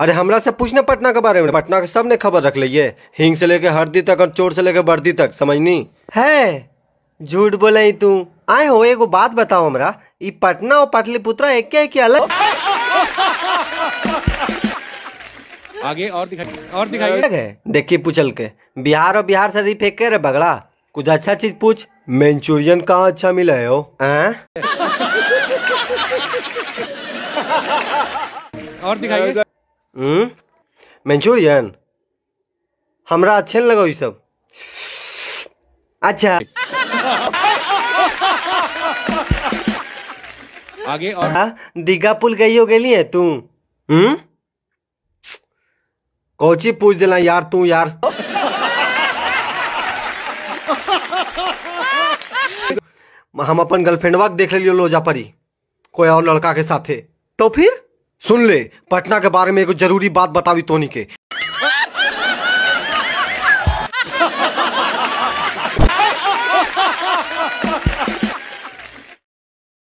अरे हमरा से पूछना पटना के बारे में पटना के सब ने खबर रख लिये हिंग से लेके हरदी तक और चोर से लेके बर्दी तक समझनी है झूठ बोले तू आए हो एगो बात बताओ हमरा ये पटना और पाटलिपुत्र एक क्या एक अलग आगे और दिखाई और दिखाइए देखिए पूछल के बिहार और बिहार से फेंक के रे बगड़ा कुछ अच्छा चीज पूछ मंचूरियन कहाँ अच्छा मिला है हो और दिखाई मंचूरियन हमरा अच्छे नहीं लगो ये सब अच्छा आगे और आ, पुल गई हो गई है तू हम्म hmm? कोची पूछ देना यार तू यार हम अपन गर्लफ्रेंड गर्लफ्रेंडवा देख लियो लो जापरी कोई और लड़का के साथ है तो फिर सुन ले पटना के बारे में एक जरूरी बात बतावी तोनी के